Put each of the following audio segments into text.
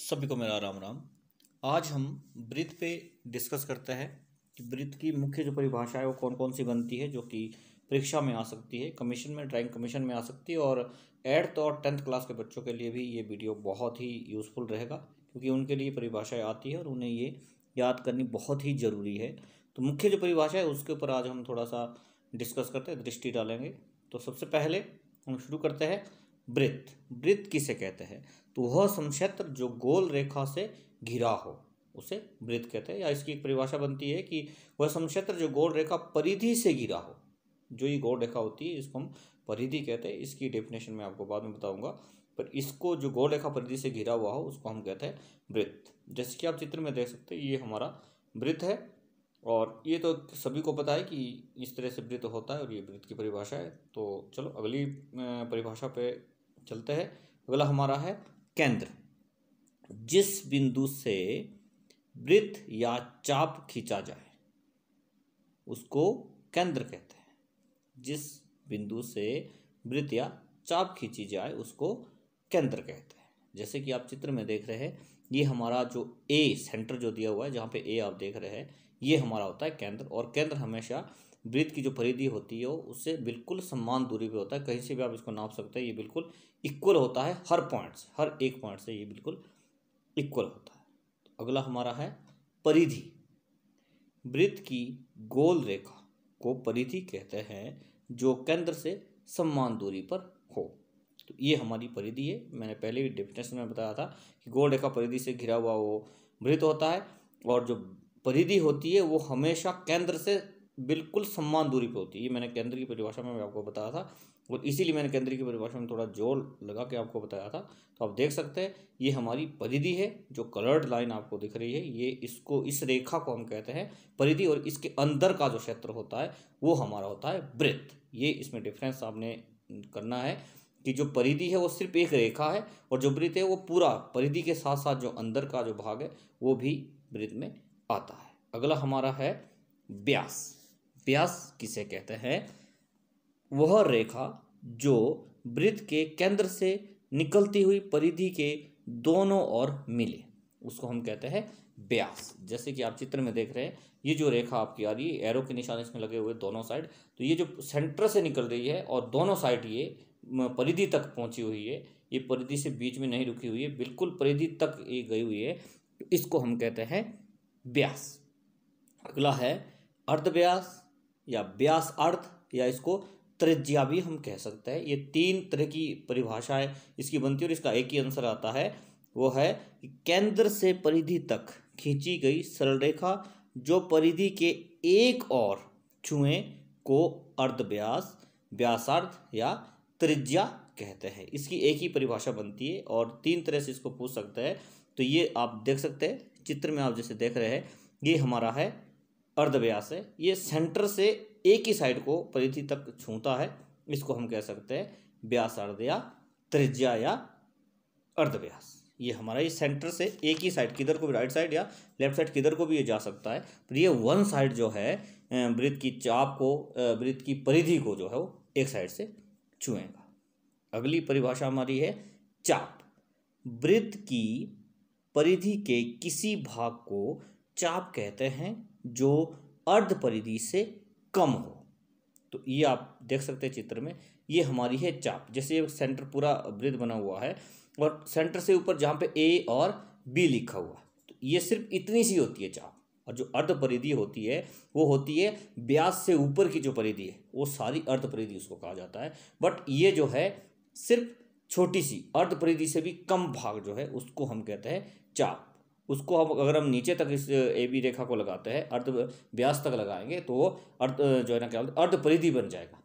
सभी को मेरा राम राम आज हम वृत्त पे डिस्कस करते हैं कि वृत्त की मुख्य जो परिभाषा है वो कौन कौन सी बनती है जो कि परीक्षा में आ सकती है कमीशन में ड्राइंग कमीशन में आ सकती है और एट्थ और टेंथ क्लास के बच्चों के लिए भी ये वीडियो बहुत ही यूज़फुल रहेगा क्योंकि उनके लिए परिभाषाएँ आती है और उन्हें ये याद करनी बहुत ही ज़रूरी है तो मुख्य जो परिभाषा है उसके ऊपर आज हम थोड़ा सा डिस्कस करते हैं दृष्टि डालेंगे तो सबसे पहले हम शुरू करते हैं वृत्त वृत्त किसे कहते हैं तो वह समक्षेत्र जो गोल रेखा से घिरा हो उसे वृत्त कहते हैं या इसकी एक परिभाषा बनती है कि वह समक्षेत्र जो गोल रेखा परिधि से घिरा हो जो ये गोल रेखा होती है इसको हम परिधि कहते हैं इसकी डेफिनेशन मैं आपको बाद में बताऊंगा पर इसको जो गोल रेखा परिधि से घिरा हुआ हो उसको हम कहते हैं वृत्त जैसे कि आप चित्र में देख सकते हैं ये हमारा वृत्त है और ये तो सभी को पता है कि इस तरह से वृत्त होता है और ये वृत्त की परिभाषा है तो चलो अगली परिभाषा पे चलते हैं अगला हमारा है केंद्र जिस बिंदु से वृत्त या चाप खींचा जाए उसको केंद्र कहते हैं जिस बिंदु से वृत्त या चाप खींची जाए उसको केंद्र कहते हैं जैसे कि आप चित्र में देख रहे हैं ये हमारा जो ए सेंटर जो दिया हुआ है जहाँ पे ए आप देख रहे हैं ये हमारा होता है केंद्र और केंद्र हमेशा वृत्त की जो परिधि होती है हो, उससे बिल्कुल समान दूरी पे होता है कहीं से भी आप इसको नाप सकते हैं ये बिल्कुल इक्वल होता है हर पॉइंट से हर एक पॉइंट से ये बिल्कुल इक्वल होता है अगला हमारा है परिधि वृत्त की गोल रेखा को परिधि कहते हैं जो केंद्र से समान दूरी पर हो तो ये हमारी परिधि है मैंने पहले भी डेफिनेशन में बताया था कि गोल रेखा परिधि से घिरा हुआ वो वृत्त होता है और जो परिधि होती है वो हमेशा केंद्र से बिल्कुल सम्मान दूरी पर होती है ये मैंने केंद्र की परिभाषा में आपको बताया था और इसीलिए मैंने केंद्र की परिभाषा में थोड़ा जोर लगा के आपको बताया था तो आप देख सकते हैं ये हमारी परिधि है जो कलर्ड लाइन आपको दिख रही है ये इसको इस रेखा को हम कहते हैं परिधि और इसके अंदर का जो क्षेत्र होता है वो हमारा होता है वृत्त ये इसमें डिफरेंस आपने करना है कि जो परिधि है वो सिर्फ एक रेखा है और जो वृत्त है वो पूरा परिधि के साथ साथ जो अंदर का जो भाग है वो भी वृत्त में आता है अगला हमारा है व्यास व्यास किसे कहते हैं वह रेखा जो वृत्त के केंद्र से निकलती हुई परिधि के दोनों ओर मिले उसको हम कहते हैं ब्यास जैसे कि आप चित्र में देख रहे हैं ये जो रेखा आपकी आ रही है एरो के निशान इसमें लगे हुए दोनों साइड तो ये जो सेंटर से निकल रही है और दोनों साइड ये परिधि तक पहुंची हुई है ये परिधि से बीच में नहीं रुकी हुई है बिल्कुल परिधि तक ये गई हुई है तो इसको हम कहते हैं ब्यास अगला है अर्धव्यास या व्यास अर्थ या इसको त्रिज्या भी हम कह सकते हैं ये तीन तरह की परिभाषाएं इसकी बनती है और इसका एक ही आंसर आता है वो है कि केंद्र से परिधि तक खींची गई सरल रेखा जो परिधि के एक और छुए को अर्धव्यास व्यासार्ध या त्रिज्या कहते हैं इसकी एक ही परिभाषा बनती है और तीन तरह से इसको पूछ सकते हैं तो ये आप देख सकते हैं चित्र में आप जैसे देख रहे हैं ये हमारा है अर्धव्यास है ये सेंटर से एक ही साइड को परिधि तक छूता है इसको हम कह सकते हैं व्यास अर्ध या त्रिज्या या अर्धव्यास ये हमारा ये सेंटर से एक ही साइड किधर को भी राइट साइड या लेफ्ट साइड किधर को भी ये जा सकता है पर ये वन साइड जो है वृत्त की चाप को वृत्त की परिधि को जो है वो एक साइड से छुएगा अगली परिभाषा हमारी है चाप वृत्त की परिधि के किसी भाग को चाप कहते हैं जो अर्ध परिधि से कम हो तो ये आप देख सकते हैं चित्र में ये हमारी है चाप जैसे ये सेंटर पूरा वृद्ध बना हुआ है और सेंटर से ऊपर जहाँ पे ए और बी लिखा हुआ तो ये सिर्फ इतनी सी होती है चाप और जो अर्ध परिधि होती है वो होती है ब्यास से ऊपर की जो परिधि है वो सारी अर्ध परिधि उसको कहा जाता है बट ये जो है सिर्फ छोटी सी अर्ध परिधि से भी कम भाग जो है उसको हम कहते हैं चाप उसको हम अगर हम नीचे तक इस ए बी रेखा को लगाते हैं अर्ध व्यास तक लगाएंगे तो अर्ध जो है ना क्या बोलते अर्ध परिधि बन जाएगा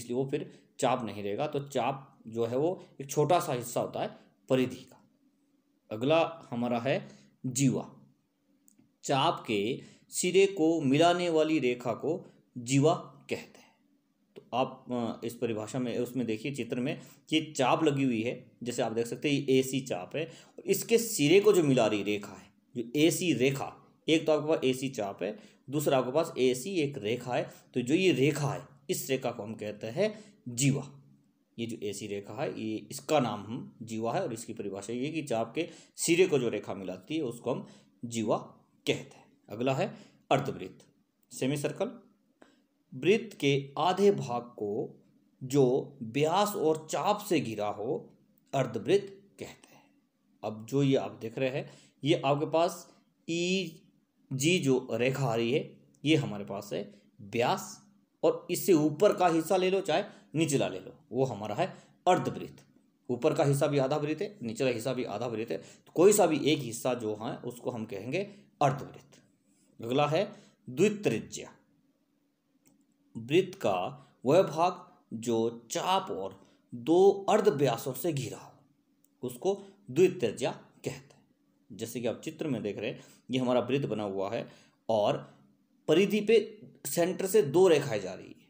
इसलिए वो फिर चाप नहीं रहेगा तो चाप जो है वो एक छोटा सा हिस्सा होता है परिधि का अगला हमारा है जीवा चाप के सिरे को मिलाने वाली रेखा को जीवा कहते हैं तो आप इस परिभाषा में उसमें देखिए चित्र में ये चाप लगी हुई है जैसे आप देख सकते हैं ये ए सी चाप है और इसके सिरे को जो मिला रही रेखा है जो ए सी रेखा एक तो आपके पास ए सी चाप है दूसरा आपके पास ए सी एक रेखा है तो जो ये रेखा है इस रेखा को हम कहते हैं जीवा ये जो सी रेखा है ये इसका नाम हम जीवा है और इसकी परिभाषा ये कि चाप के सिरे को जो रेखा मिलाती है उसको हम जीवा कहते हैं अगला है अर्धवृत्त सेमी सर्कल वृत्त के आधे भाग को जो व्यास और चाप से घिरा हो अर्धवृत्त कहते हैं अब जो ये आप देख रहे हैं ये आपके पास ई जी जो रेखा आ रही है ये हमारे पास है व्यास और इससे ऊपर का हिस्सा ले लो चाहे निचला ले लो वो हमारा है अर्धवृत्त ऊपर का हिस्सा भी आधा वृत्त है निचला हिस्सा भी आधा वृत्त है तो कोई सा भी एक हिस्सा जो है उसको हम कहेंगे अर्धवृत्त अगला है द्वित्रिज्या वृत्त का वह भाग जो चाप और दो अर्धव्यासों से घिरा हो उसको द्वित्रज्या कहते हैं जैसे कि आप चित्र में देख रहे हैं ये हमारा वृत्त बना हुआ है और परिधि पे सेंटर से दो रेखाएं जा रही है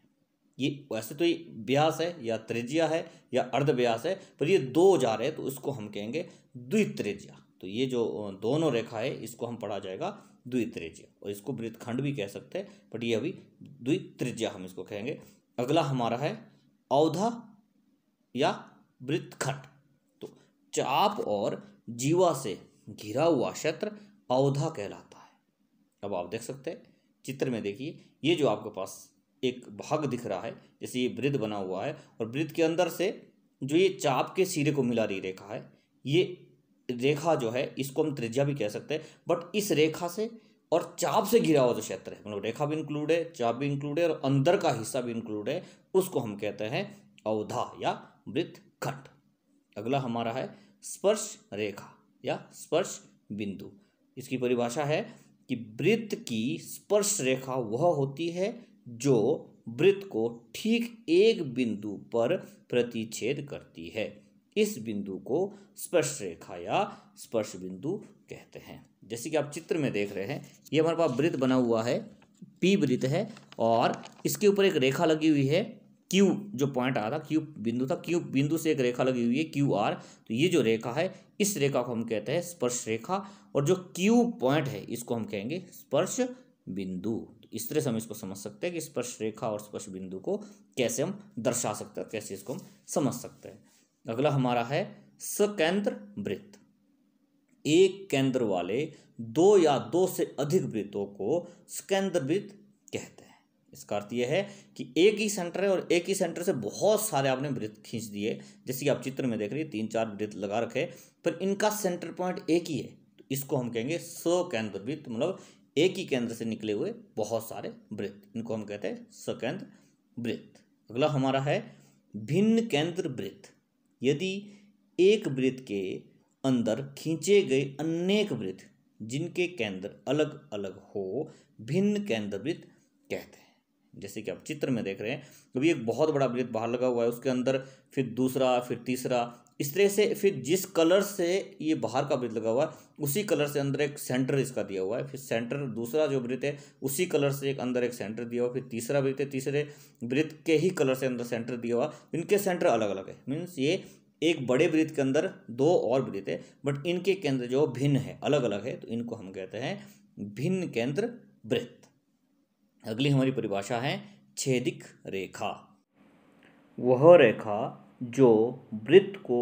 ये वैसे तो ये व्यास है या त्रिज्या है या अर्धव्यास है पर ये दो जा रहे हैं तो इसको हम कहेंगे द्वित्रिज्या तो ये जो दोनों रेखा है इसको हम पढ़ा जाएगा द्वित्रिज्य और इसको वृत्तखंड भी कह सकते हैं बट ये अभी द्वित्रिज्य हम इसको कहेंगे अगला हमारा है अवधा या वृत्तखंड तो चाप और जीवा से घिरा हुआ क्षेत्र अवधा कहलाता है अब आप देख सकते हैं चित्र में देखिए ये जो आपके पास एक भाग दिख रहा है जैसे ये वृद्ध बना हुआ है और वृद्ध के अंदर से जो ये चाप के सिरे को मिला रही रेखा है ये रेखा जो है इसको हम त्रिज्या भी कह सकते हैं बट इस रेखा से और चाप से घिरा हुआ जो क्षेत्र है मतलब रेखा भी इंक्लूड है चाप भी इंक्लूड है और अंदर का हिस्सा भी इंक्लूड है उसको हम कहते हैं अवधा या वृत्त खंड अगला हमारा है स्पर्श रेखा या स्पर्श बिंदु इसकी परिभाषा है कि वृत्त की स्पर्श रेखा वह होती है जो वृत्त को ठीक एक बिंदु पर प्रतिच्छेद करती है इस बिंदु को स्पर्श रेखा या स्पर्श बिंदु कहते हैं जैसे कि आप चित्र में देख रहे हैं ये हमारे पास वृत्त बना हुआ है पी वृत्त है और इसके ऊपर एक रेखा लगी हुई है क्यू जो पॉइंट आ रहा क्यू बिंदु था क्यू बिंदु से एक रेखा लगी हुई है क्यू आर तो ये जो रेखा है इस रेखा को हम कहते हैं स्पर्श रेखा और जो क्यू पॉइंट है इसको हम कहेंगे स्पर्श बिंदु तो इस तरह से हम इसको समझ सकते हैं कि स्पर्श रेखा और स्पर्श बिंदु को कैसे हम दर्शा सकते हैं कैसे इसको हम समझ सकते हैं अगला हमारा है सकेंद्र वृत्त एक केंद्र वाले दो या दो से अधिक वृत्तों को सकेंद्र वृत्त कहते हैं इसका अर्थ यह है कि एक ही सेंटर है और एक ही सेंटर से बहुत सारे आपने वृत्त खींच दिए जैसे कि आप चित्र में देख रहे हैं तीन चार वृत्त लगा रखे पर इनका सेंटर पॉइंट एक ही है तो इसको हम कहेंगे सकेंद्र वृत्त मतलब एक ही केंद्र से निकले हुए बहुत सारे वृत्त इनको हम कहते हैं सकेंद्र वृत्त अगला हमारा है भिन्न केंद्र वृत्त यदि एक वृत्त के अंदर खींचे गए अनेक वृत्त जिनके केंद्र अलग अलग हो भिन्न केंद्र वृत्त कहते हैं जैसे कि आप चित्र में देख रहे हैं अभी एक बहुत बड़ा वृत्त बाहर लगा हुआ है उसके अंदर फिर दूसरा फिर तीसरा इस तरह से फिर जिस कलर से ये बाहर का वृत्त लगा हुआ है उसी कलर से अंदर एक सेंटर इसका दिया हुआ है फिर सेंटर दूसरा जो वृत्त है उसी कलर से एक अंदर एक सेंटर दिया हुआ फिर तीसरा वृत्त है तीसरे वृत्त के ही कलर से अंदर सेंटर दिया हुआ इनके सेंटर अलग अलग है मीन्स ये एक बड़े वृत्त के अंदर दो और वृत्त है बट इनके केंद्र जो भिन्न है अलग अलग है तो इनको हम कहते हैं भिन्न केंद्र वृत्त अगली हमारी परिभाषा है छेदिक रेखा वह रेखा जो वृत्त को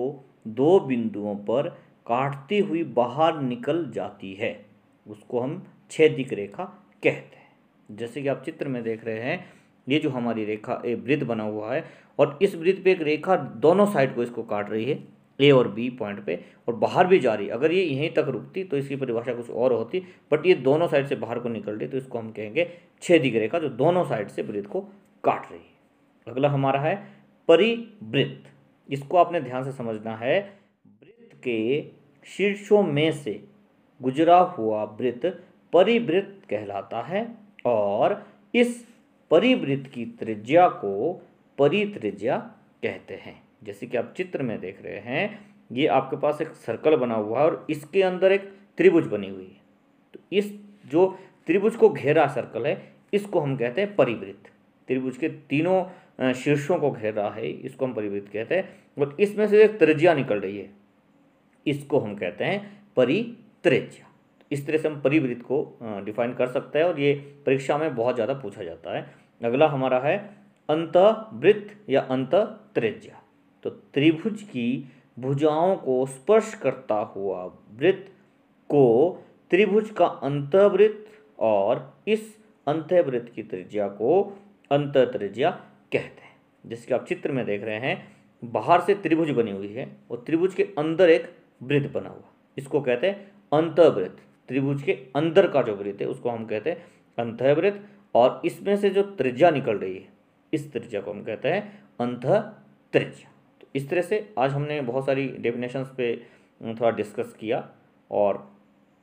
दो बिंदुओं पर काटती हुई बाहर निकल जाती है उसको हम छेदिक रेखा कहते हैं जैसे कि आप चित्र में देख रहे हैं ये जो हमारी रेखा ए वृत्त बना हुआ है और इस वृत्त पे एक रेखा दोनों साइड को इसको काट रही है ए और बी पॉइंट पे और बाहर भी जा रही है अगर ये यहीं तक रुकती तो इसकी परिभाषा कुछ और होती बट ये दोनों साइड से बाहर को निकल रही तो इसको हम कहेंगे छेदिक रेखा जो दोनों साइड से वृत्त को काट रही है अगला हमारा है परिवृत्त इसको आपने ध्यान से समझना है वृत्त के शीर्षों में से गुजरा हुआ वृत्त परिवृत्त कहलाता है और इस परिवृत्त की त्रिज्या को परित्रिज्या कहते हैं जैसे कि आप चित्र में देख रहे हैं ये आपके पास एक सर्कल बना हुआ है और इसके अंदर एक त्रिभुज बनी हुई है तो इस जो त्रिभुज को घेरा सर्कल है इसको हम कहते हैं परिवृत्त त्रिभुज के तीनों शीर्षों को घेर रहा है इसको हम परिवृत्त कहते हैं और इसमें से एक त्रिज्या निकल रही है इसको हम कहते हैं परित्रिज्या इस तरह से हम परिवृत्त को डिफाइन कर सकते हैं और ये परीक्षा में बहुत ज़्यादा पूछा जाता है अगला हमारा है अंतवृत्त या अंत त्रिज्या तो त्रिभुज की भुजाओं को स्पर्श करता हुआ वृत्त को त्रिभुज का अंतवृत्त और इस अंतवृत्त की त्रिज्या को त्रिज्या कहते हैं जैसे कि आप चित्र में देख रहे हैं बाहर से त्रिभुज बनी हुई है और त्रिभुज के अंदर एक वृत्त बना हुआ इसको कहते हैं अंतर्वृत्त त्रिभुज के अंदर का जो वृत्त है उसको हम कहते हैं अंतर्वृत्त और इसमें से जो त्रिज्या निकल रही है इस त्रिज्या को हम कहते हैं अंत त्रिज्या तो इस तरह से आज हमने बहुत सारी डेफिनेशंस पे थोड़ा डिस्कस किया और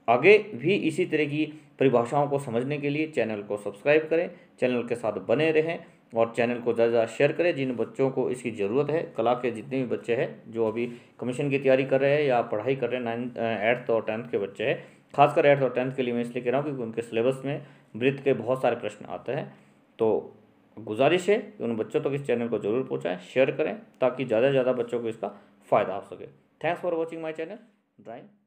आगे भी इसी तरह की परिभाषाओं को समझने के लिए चैनल को सब्सक्राइब करें चैनल के साथ बने रहें और चैनल को ज़्यादा ज़्यादा शेयर करें जिन बच्चों को इसकी ज़रूरत है कला के जितने भी बच्चे हैं जो अभी कमीशन की तैयारी कर रहे हैं या पढ़ाई कर रहे हैं नाइन्थ एट्थ और टेंथ के बच्चे हैं खासकर एट्थ और टेंथ के लिए मैं इसलिए कह रहा हूँ क्योंकि उनके सिलेबस में वृत्त के बहुत सारे प्रश्न आते हैं तो गुजारिश है कि उन बच्चों तक तो इस चैनल को जरूर पहुँचाएँ शेयर करें ताकि ज़्यादा से ज़्यादा बच्चों को इसका फ़ायदा हो सके thanks for watching my channel drawing